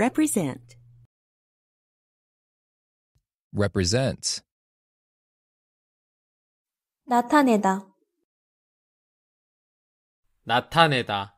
Represent. represent, 나타내다, 나타내다